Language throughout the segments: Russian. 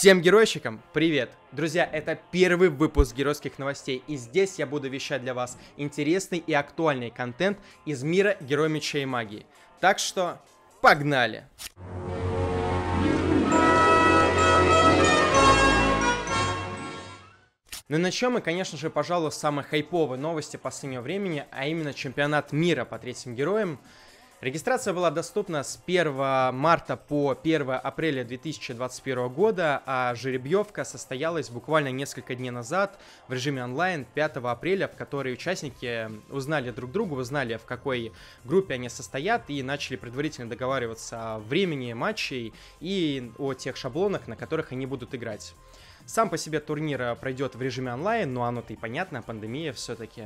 Всем геройщикам привет! Друзья, это первый выпуск геройских новостей, и здесь я буду вещать для вас интересный и актуальный контент из мира героя Меча и Магии. Так что, погнали! Но ну начнем мы, конечно же, пожалуй, с самой хайповой новости последнего времени, а именно чемпионат мира по третьим героям – Регистрация была доступна с 1 марта по 1 апреля 2021 года, а жеребьевка состоялась буквально несколько дней назад в режиме онлайн 5 апреля, в которой участники узнали друг друга, узнали в какой группе они состоят и начали предварительно договариваться о времени матчей и о тех шаблонах, на которых они будут играть. Сам по себе турнир э, пройдет в режиме онлайн, но оно-то и понятно, пандемия все-таки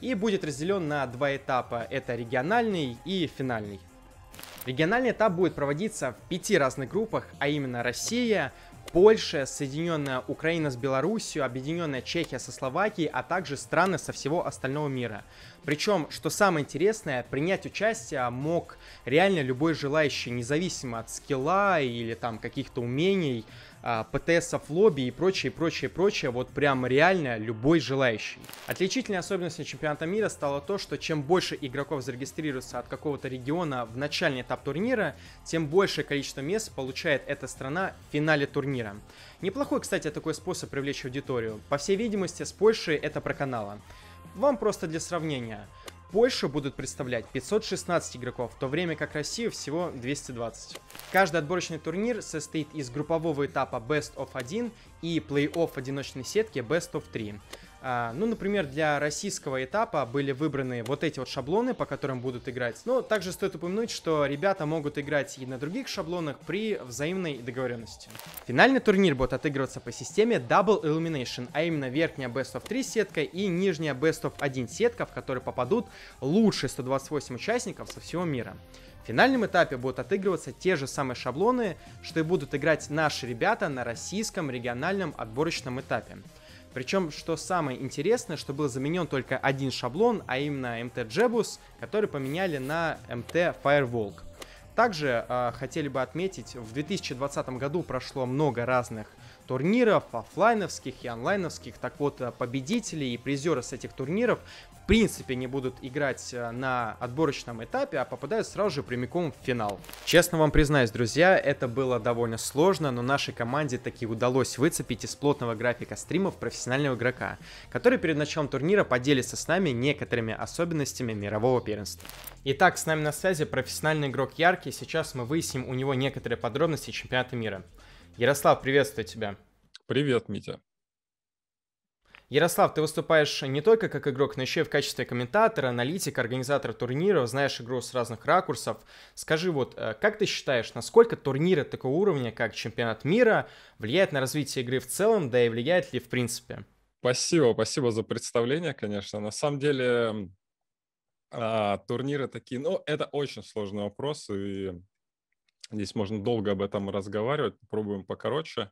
и будет разделен на два этапа. Это региональный и финальный. Региональный этап будет проводиться в пяти разных группах, а именно Россия, Польша, Соединенная Украина с Белоруссией, Объединенная Чехия со Словакией, а также страны со всего остального мира. Причем, что самое интересное, принять участие мог реально любой желающий, независимо от скилла или там каких-то умений, а, ПТСов лобби и прочее, прочее, прочее, вот прям реально любой желающий. Отличительной особенностью чемпионата мира стало то, что чем больше игроков зарегистрируется от какого-то региона в начальный этап турнира, тем большее количество мест получает эта страна в финале турнира. Неплохой, кстати, такой способ привлечь аудиторию. По всей видимости, с Польши это про проканало. Вам просто для сравнения – Польша будут представлять 516 игроков, в то время как Россию всего 220. Каждый отборочный турнир состоит из группового этапа Best of 1 и плей-офф одиночной сетки Best of 3. А, ну, например, для российского этапа были выбраны вот эти вот шаблоны, по которым будут играть. Но также стоит упомянуть, что ребята могут играть и на других шаблонах при взаимной договоренности. Финальный турнир будет отыгрываться по системе Double Illumination, а именно верхняя Best of 3 сетка и нижняя Best of 1 сетка, в которые попадут лучшие 128 участников со всего мира. В финальном этапе будут отыгрываться те же самые шаблоны, что и будут играть наши ребята на российском региональном отборочном этапе. Причем, что самое интересное, что был заменен только один шаблон, а именно MT Jebus, который поменяли на MT Firewalk. Также э, хотели бы отметить, в 2020 году прошло много разных турниров, офлайновских и онлайновских. Так вот, э, победители и призеры с этих турниров в принципе не будут играть э, на отборочном этапе, а попадают сразу же прямиком в финал. Честно вам признаюсь, друзья, это было довольно сложно, но нашей команде таки удалось выцепить из плотного графика стримов профессионального игрока, который перед началом турнира поделится с нами некоторыми особенностями мирового первенства. Итак, с нами на связи профессиональный игрок Яркий, сейчас мы выясним у него некоторые подробности чемпионата мира. Ярослав, приветствую тебя. Привет, Митя. Ярослав, ты выступаешь не только как игрок, но еще и в качестве комментатора, аналитика, организатора турниров, знаешь игру с разных ракурсов. Скажи, вот э, как ты считаешь, насколько турниры такого уровня, как чемпионат мира, влияет на развитие игры в целом, да и влияет ли в принципе? Спасибо, спасибо за представление, конечно. На самом деле, а, турниры такие, ну, это очень сложный вопрос, и Здесь можно долго об этом разговаривать, пробуем покороче.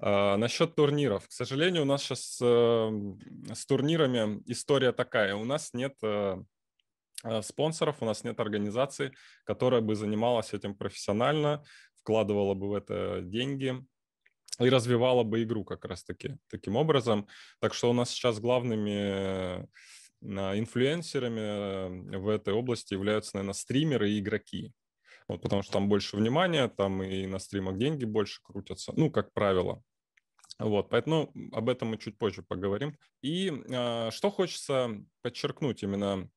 А, насчет турниров. К сожалению, у нас сейчас э, эм, с турнирами история такая. У нас нет э, э спонсоров, у нас нет организации, которая бы занималась этим профессионально, вкладывала бы в это деньги и развивала бы игру как раз-таки таким образом. Так что у нас сейчас главными э, инфлюенсерами э, в этой области являются, наверное, стримеры и игроки вот, потому что там больше внимания, там и на стримах деньги больше крутятся, ну, как правило. Вот, поэтому об этом мы чуть позже поговорим. И э, что хочется подчеркнуть именно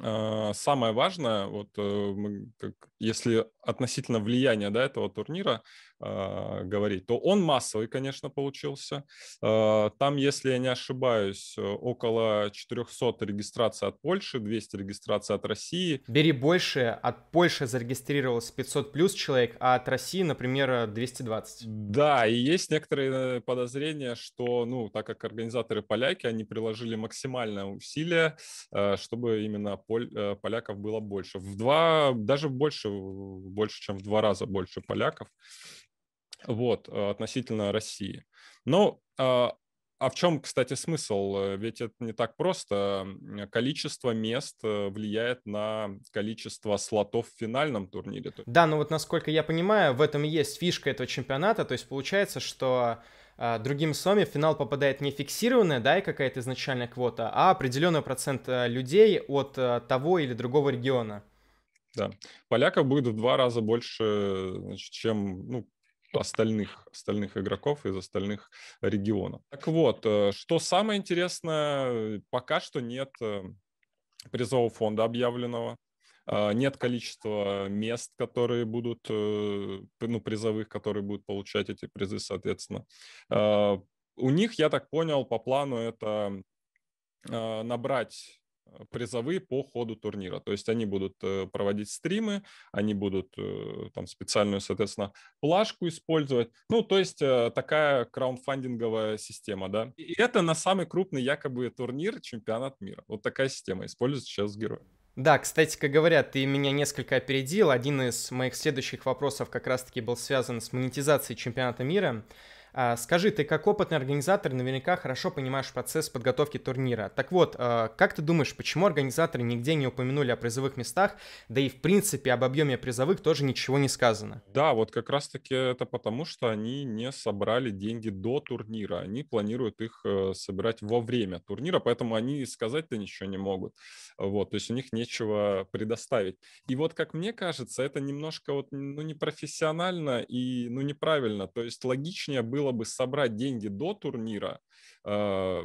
э, самое важное, вот э, мы, как, если относительно влияния да, этого турнира э, говорить, то он массовый, конечно, получился. Э, там, если я не ошибаюсь, около 400 регистраций от Польши, 200 регистраций от России. Бери больше, от Польши зарегистрировалось 500 плюс человек, а от России, например, 220. Да, и есть некоторые подозрения, что, ну, так как организаторы поляки, они приложили максимальное усилие, э, чтобы именно поль, э, поляков было больше. В два, даже больше больше, чем в два раза больше поляков вот, э, относительно России. Но а, а в чем, кстати, смысл? Э, ведь это не так просто. Количество мест э, влияет на количество слотов в финальном турнире. Да, но вот насколько я понимаю, в этом и есть фишка этого чемпионата. То есть получается, что а, другим словами, в финал попадает не фиксированная, да, и какая-то изначальная квота, а определенный процент людей от того или другого региона. Да. Поляков будет в два раза больше, значит, чем ну, остальных, остальных игроков из остальных регионов. Так вот, э, что самое интересное, пока что нет э, призового фонда объявленного. Э, нет количества мест, которые будут, ну, призовых, которые будут получать эти призы, соответственно. У них, я так понял, по плану это набрать Э, призовые по ходу турнира. То есть они будут э, проводить стримы, они будут э, там специальную, соответственно, плашку использовать. Ну, то есть такая краундфандинговая система, да. И это на самый крупный якобы турнир чемпионат мира. Вот такая система используется сейчас герой. Да, кстати говоря, ты меня несколько опередил. Один из моих следующих вопросов как раз-таки был связан с монетизацией чемпионата мира. А, скажи, ты как опытный организатор наверняка хорошо понимаешь процесс подготовки турнира. Так вот, а, как ты думаешь, почему организаторы нигде не упомянули о призовых местах, да и в принципе об объеме призовых тоже ничего не сказано? Да, вот как раз-таки это потому, что они не собрали деньги до турнира. Они планируют их э, собирать во время турнира, поэтому они сказать-то ничего не могут. Вот, то есть у них нечего предоставить. И вот, как мне кажется, это немножко вот, ну, непрофессионально и, ну, неправильно. То есть логичнее было было бы собрать деньги до турнира, э,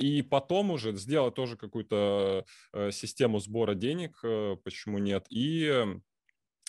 и потом уже сделать тоже какую-то э, систему сбора денег, э, почему нет, и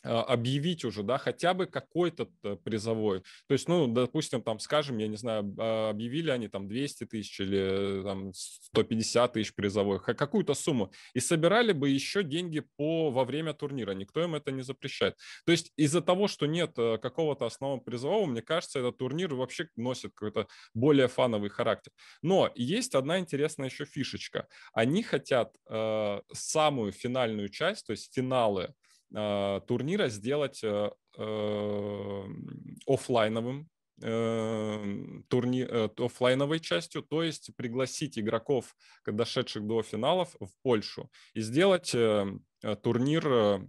а, объявить уже, да, хотя бы какой-то призовой. То есть, ну, допустим, там, скажем, я не знаю, а, объявили они там 200 тысяч или э, там 150 тысяч призовой, какую-то сумму. И собирали бы еще деньги по, во время турнира. Никто им это не запрещает. То есть из-за того, что нет э, какого-то основного призового, мне кажется, этот турнир вообще носит какой-то более фановый характер. Но есть одна интересная еще фишечка. Они хотят э, самую финальную часть, то есть финалы, э, турнира сделать э, э, офлайновым э, турни... Э, офлайновой частью, то есть пригласить игроков, дошедших до финалов, в Польшу и сделать э, турнир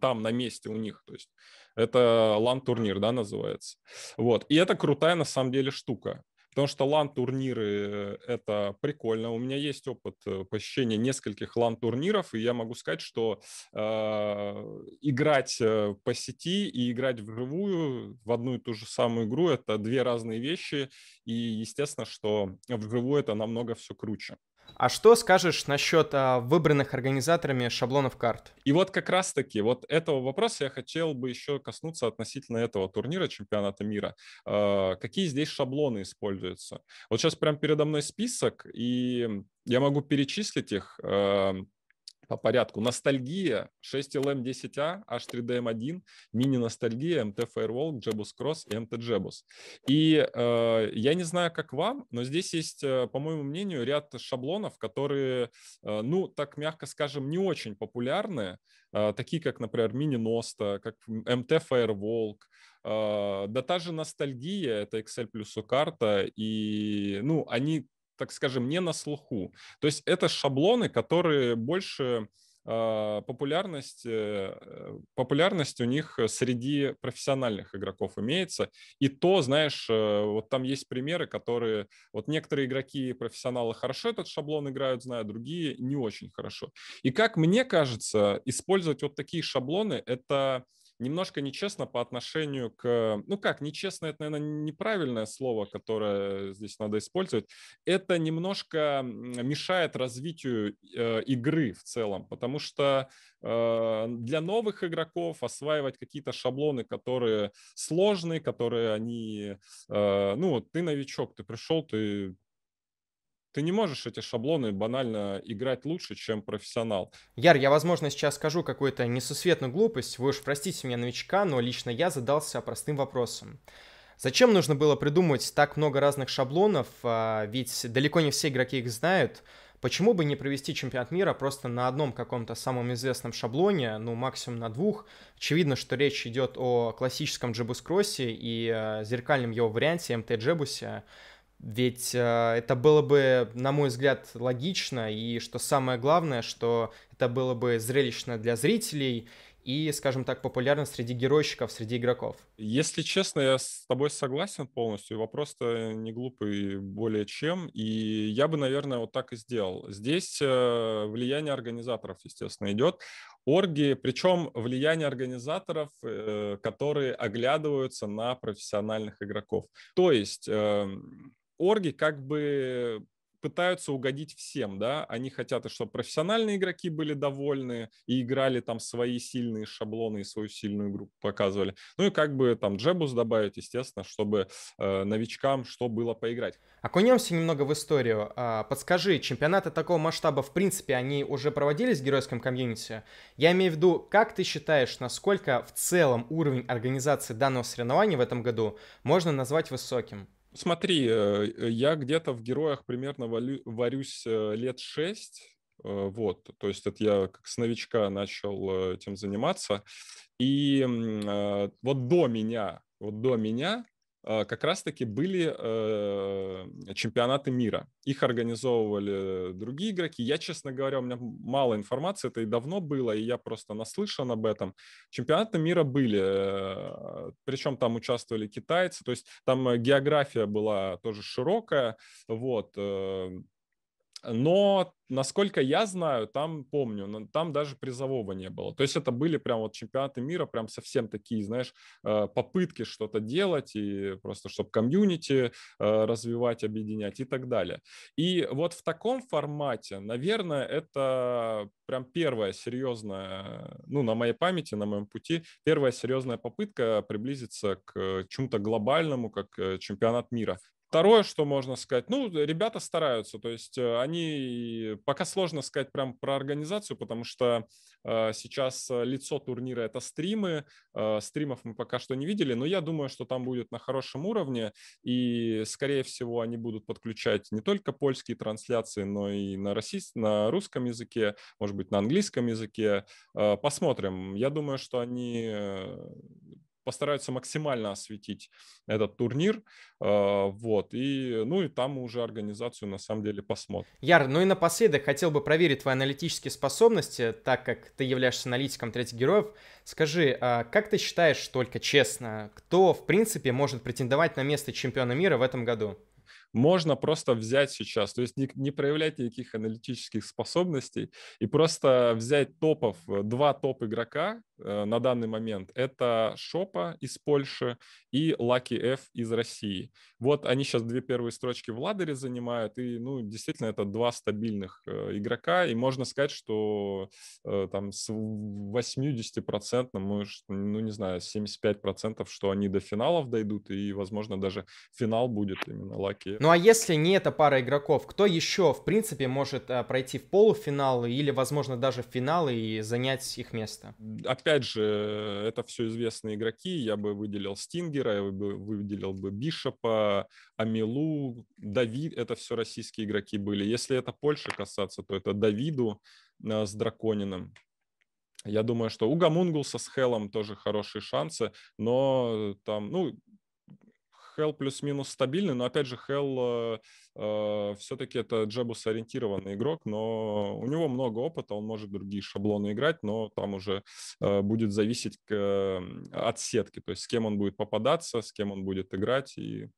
там на месте у них, то есть это лан-турнир, да, называется. Вот, и это крутая на самом деле штука. Потому что лан-турниры э, – это прикольно. У меня есть опыт э, посещения нескольких лан-турниров, и я могу сказать, что а, э, играть по сети и играть вживую в одну и ту же самую игру – это две разные вещи. И, естественно, что вживую это намного все круче. А что скажешь насчет а, выбранных организаторами шаблонов карт? И вот как раз-таки вот этого вопроса я хотел бы еще коснуться относительно этого турнира чемпионата мира. Э, какие здесь шаблоны используются? Вот сейчас прям передо мной список, и я могу перечислить их. Э, по порядку. Ностальгия 6LM10A, H3DM1, эм, а, эм мини-ностальгия, MT Firewall, Jebus Cross и MT Jebus. И э, я не знаю, как вам, но здесь есть, э, по моему мнению, ряд шаблонов, которые, э, ну, так мягко скажем, не очень популярны, э, такие как, например, мини-носта, как MT Firewall, э, да та же ностальгия, это Excel плюс карта, и, ну, они так скажем, не на слуху. То есть это шаблоны, которые больше а, популярность, э, популярность у них среди профессиональных игроков имеется. И то, знаешь, э, вот там есть примеры, которые... Вот некоторые игроки, профессионалы хорошо этот шаблон играют, знают, другие не очень хорошо. И как мне кажется, использовать вот такие шаблоны — это немножко нечестно по отношению к... Ну как, нечестно — это, наверное, неправильное слово, которое здесь надо использовать. Это немножко мешает развитию э, игры в целом, потому что э, для новых игроков осваивать какие-то шаблоны, которые сложные, которые они... Э, ну, вот ты новичок, ты пришел, ты ты не можешь эти шаблоны банально играть лучше, чем профессионал. Яр, я, возможно, сейчас скажу какую-то несусветную глупость. Вы уж простите меня, новичка, но лично я задался простым вопросом. Зачем нужно было придумывать так много разных шаблонов, а, ведь далеко не все игроки их знают. Почему бы не провести чемпионат мира просто на одном каком-то самом известном шаблоне, ну, максимум на двух? Очевидно, что речь идет о классическом джебус-кроссе и а, зеркальном его варианте МТ-джебусе. Ведь э, это было бы, на мой взгляд, логично, и что самое главное, что это было бы зрелищно для зрителей и, скажем так, популярно среди геройщиков, среди игроков. Если честно, я с тобой согласен полностью. Вопрос-то не глупый более чем. И я бы, наверное, вот так и сделал. Здесь э, влияние организаторов, естественно, идет. Орги, причем влияние организаторов, э, которые оглядываются на профессиональных игроков. То есть... Э, орги как бы пытаются угодить всем, да, они хотят, чтобы профессиональные игроки были довольны и играли там свои сильные шаблоны и свою сильную группу показывали. Ну и как бы там джебус добавить, естественно, чтобы э, новичкам что было поиграть. Окунемся немного в историю. А, подскажи, чемпионаты такого масштаба, в принципе, они уже проводились в геройском комьюнити? Я имею в виду, как ты считаешь, насколько в целом уровень организации данного соревнования в этом году можно назвать высоким? Смотри, э, э, я где-то в героях примерно варюсь э, лет шесть, вот, то есть это я как с новичка начал этим заниматься, и вот до меня, вот до меня Э, как раз-таки были э, чемпионаты мира. Их организовывали другие игроки. Я, честно говоря, у меня мало информации, это и давно было, и я просто наслышан об этом. Чемпионаты мира были, э, причем там участвовали китайцы, то есть там э, география была тоже широкая, вот, э, но, насколько я знаю, там, помню, там даже призового не было. То есть это были прям вот чемпионаты мира, прям совсем такие, знаешь, э, попытки что-то делать и просто чтобы комьюнити э, развивать, объединять и так далее. И вот в таком формате, наверное, это прям первая серьезная, ну, на моей памяти, на моем пути, первая серьезная попытка приблизиться к чему-то глобальному, как э, чемпионат мира. Второе, что можно сказать, ну, ребята стараются, то есть э, они, э, пока сложно сказать прям про организацию, потому что э, сейчас э, лицо турнира это стримы, э, стримов мы пока что не видели, но я думаю, что там будет на хорошем уровне, и, скорее всего, они будут подключать не только польские трансляции, но и на, российс... на русском языке, может быть, на английском языке. Э, посмотрим. Я думаю, что они постараются максимально осветить этот турнир. А, вот. И, ну и там уже организацию на самом деле посмотрим. Яр, ну и напоследок хотел бы проверить твои аналитические способности, так как ты являешься аналитиком третьих героев. Скажи, а как ты считаешь, только честно, кто, в принципе, может претендовать на место чемпиона мира в этом году? можно просто взять сейчас, то есть не, не проявлять никаких аналитических способностей и просто взять топов, э, два топ-игрока э, на данный момент. Это Шопа из Польши и Лаки F из России. Вот они сейчас две первые строчки в ладере занимают, и, ну, действительно, это два стабильных э, игрока, и можно сказать, что э, там с 80%, может, ну, не знаю, 75%, что они до финалов дойдут, и, возможно, даже финал будет именно Лаки F. Ну а если не эта пара игроков, кто еще, в принципе, может а, пройти в полуфинал или, возможно, даже в финал и занять их место? Опять же, э, это все известные игроки. Я бы выделил Стингера, я бы выделил бы Бишопа, Амилу, Давид. Это все российские игроки были. Если это Польша касаться, то это Давиду а, с Драконином. Я думаю, что у Гамунгуса с Хелом тоже хорошие шансы, но там, ну, Hell плюс-минус стабильный, но опять же Hell э, э все-таки это Джебус ориентированный игрок, но у него много опыта, он может другие шаблоны играть, но там уже э, будет зависеть к, э, от сетки, то есть с кем он будет попадаться, с кем он будет играть и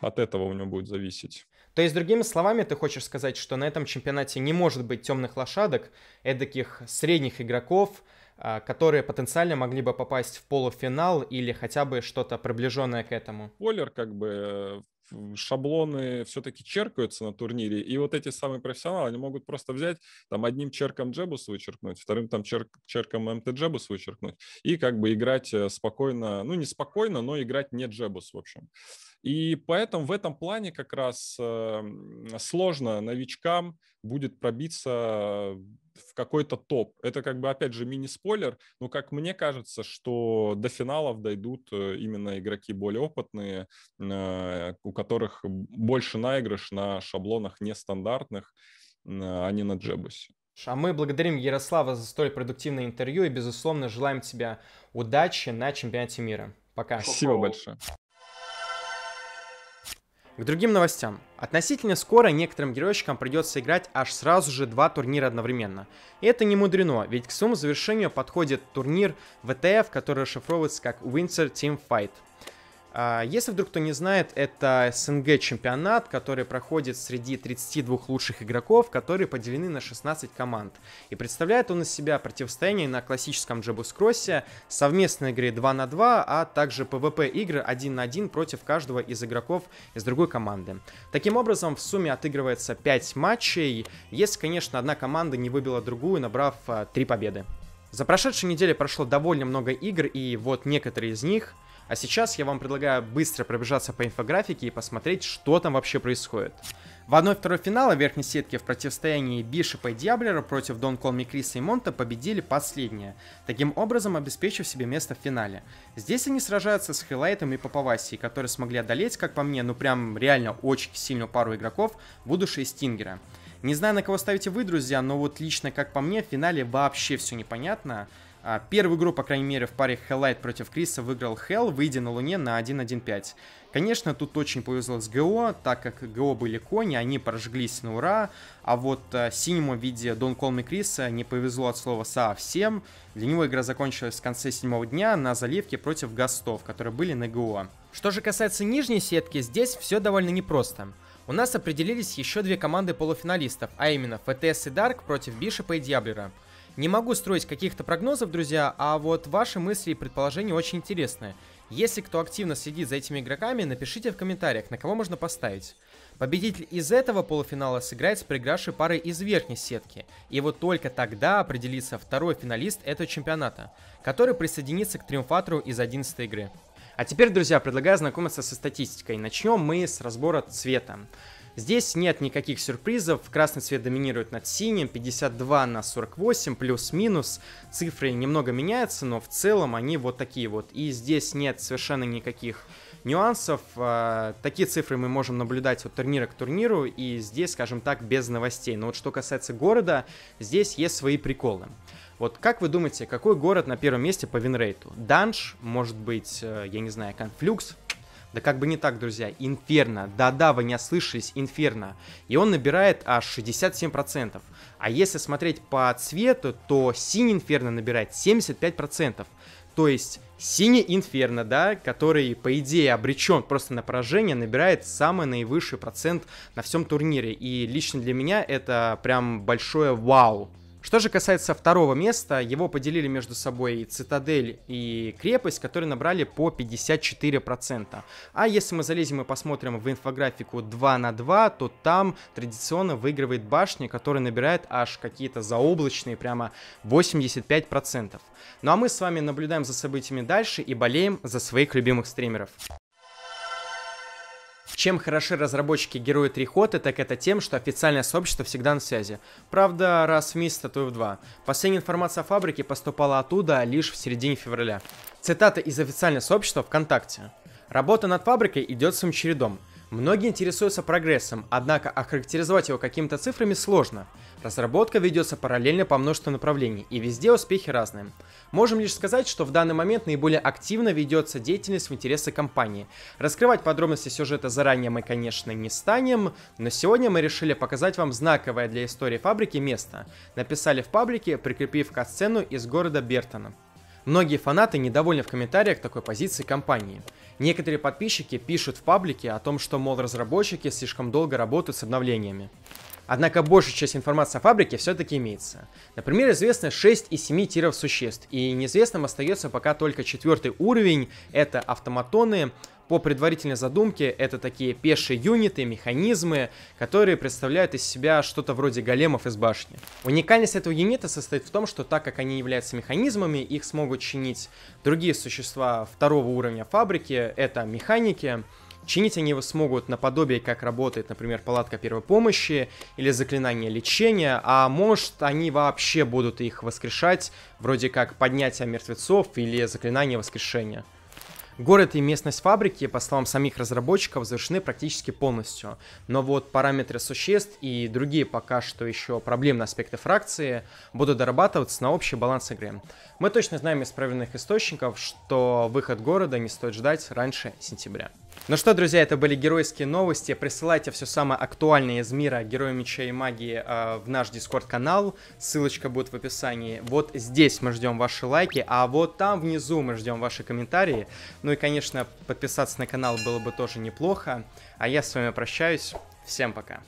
от этого у него будет зависеть. То есть, другими словами, ты хочешь сказать, что на этом чемпионате не может быть темных лошадок, эдаких средних игроков, а, которые потенциально могли бы попасть в полуфинал или хотя бы что-то приближенное к этому? Спойлер, как бы э, шаблоны все-таки черкаются на турнире, и вот эти самые профессионалы, они могут просто взять, там, одним черком джебус вычеркнуть, вторым, там, черк, черком МТ джебус вычеркнуть, и как бы играть э, спокойно, ну, не спокойно, но играть не джебус, в общем. И поэтому в этом плане как раз эм, сложно новичкам будет пробиться в какой-то топ. Это как бы, опять же, мини-спойлер, но как мне кажется, что до финалов дойдут э, именно игроки более опытные, э, у которых больше наигрыш на шаблонах нестандартных, а не на джебусе. А мы благодарим Ярослава за столь продуктивное интервью и, безусловно, желаем тебе удачи на чемпионате мира. Пока. Спасибо большое. К другим новостям. Относительно скоро некоторым геройщикам придется играть аж сразу же два турнира одновременно. И это не мудрено, ведь к своему завершению подходит турнир VTF, который расшифровывается как Winter Team Fight. А, если вдруг кто не знает, это СНГ-чемпионат, который проходит среди 32 лучших игроков, которые поделены на 16 команд. И представляет он из себя противостояние на классическом джебус-кроссе, совместные игры 2 на 2, а также PvP игры 1 на 1 против каждого из игроков из другой команды. Таким образом, в сумме отыгрывается 5 матчей, если, конечно, одна команда не выбила другую, набрав 3 а, победы. За прошедшую неделю прошло довольно много игр, и вот некоторые из них а сейчас я вам предлагаю быстро пробежаться по инфографике и посмотреть, что там вообще происходит. В 1-2 финала верхней сетки в противостоянии Бишопа и Диаблера против Дон Колми Криса и Монта победили последние, таким образом обеспечив себе место в финале. Здесь они сражаются с Хилайтом и Папаваси, которые смогли одолеть, как по мне, ну прям реально очень сильную пару игроков, Вудуша и Стингера. Не знаю, на кого ставите вы, друзья, но вот лично, как по мне, в финале вообще все непонятно. А, первую игру, по крайней мере, в паре Hellite против Криса выиграл Hell, выйдя на Луне на 1.1.5. Конечно, тут очень повезло с ГО, так как ГО были кони, они прожглись на ура, а вот э, синему в виде Дон Колм и Криса не повезло от слова совсем. Для него игра закончилась в конце седьмого дня на заливке против Гастов, которые были на ГО. Что же касается нижней сетки, здесь все довольно непросто. У нас определились еще две команды полуфиналистов, а именно ФТС и Дарк против Бишопа и Дьяблера. Не могу строить каких-то прогнозов, друзья, а вот ваши мысли и предположения очень интересны. Если кто активно следит за этими игроками, напишите в комментариях, на кого можно поставить. Победитель из этого полуфинала сыграет с проигравшей парой из верхней сетки, и вот только тогда определится второй финалист этого чемпионата, который присоединится к триумфатору из 11 игры. А теперь, друзья, предлагаю знакомиться со статистикой. Начнем мы с разбора цвета. Здесь нет никаких сюрпризов, красный цвет доминирует над синим, 52 на 48, плюс-минус, цифры немного меняются, но в целом они вот такие вот. И здесь нет совершенно никаких нюансов. А, такие цифры мы можем наблюдать от турнира к турниру, и здесь, скажем так, без новостей. Но вот что касается города, здесь есть свои приколы. Вот как вы думаете, какой город на первом месте по винрейту? Данж, может быть, э, я не знаю, Конфлюкс, да как бы не так, друзья. Инферно. Да-да, вы не ослышались. Инферно. И он набирает аж 67%. А если смотреть по цвету, то синий Инферно набирает 75%. То есть синий Инферно, да, который, по идее, обречен просто на поражение, набирает самый наивысший процент на всем турнире. И лично для меня это прям большое вау. Что же касается второго места, его поделили между собой Цитадель и Крепость, которые набрали по 54%. А если мы залезем и посмотрим в инфографику 2 на 2, то там традиционно выигрывает Башня, которая набирает аж какие-то заоблачные прямо 85%. Ну а мы с вами наблюдаем за событиями дальше и болеем за своих любимых стримеров. В чем хороши разработчики Героя Трихоты, так это тем, что официальное сообщество всегда на связи. Правда, раз в месяц, а то и в два. Последняя информация о фабрике поступала оттуда лишь в середине февраля. Цитата из официального сообщества ВКонтакте. Работа над фабрикой идет своим чередом – Многие интересуются прогрессом, однако охарактеризовать его какими-то цифрами сложно. Разработка ведется параллельно по множеству направлений, и везде успехи разные. Можем лишь сказать, что в данный момент наиболее активно ведется деятельность в интересы компании. Раскрывать подробности сюжета заранее мы, конечно, не станем, но сегодня мы решили показать вам знаковое для истории фабрики место. Написали в паблике, прикрепив к сцену из города Бертона. Многие фанаты недовольны в комментариях такой позиции компании. Некоторые подписчики пишут в паблике о том, что, мол, разработчики слишком долго работают с обновлениями. Однако большая часть информации о фабрике все-таки имеется. Например, известно 6 из 7 тиров существ, и неизвестным остается пока только четвертый уровень, это автоматоны, по предварительной задумке это такие пешие юниты, механизмы, которые представляют из себя что-то вроде големов из башни. Уникальность этого юнита состоит в том, что так как они являются механизмами, их смогут чинить другие существа второго уровня фабрики, это механики, Чинить они его смогут наподобие, как работает, например, палатка первой помощи или заклинание лечения, а может они вообще будут их воскрешать, вроде как поднятие мертвецов или заклинание воскрешения. Город и местность фабрики, по словам самих разработчиков, завершены практически полностью. Но вот параметры существ и другие пока что еще проблемные аспекты фракции будут дорабатываться на общий баланс игры. Мы точно знаем из проверенных источников, что выход города не стоит ждать раньше сентября. Ну что, друзья, это были геройские новости. Присылайте все самое актуальное из мира Героя Меча и Магии э, в наш Дискорд-канал. Ссылочка будет в описании. Вот здесь мы ждем ваши лайки, а вот там внизу мы ждем ваши комментарии. Ну и, конечно, подписаться на канал было бы тоже неплохо. А я с вами прощаюсь. Всем пока.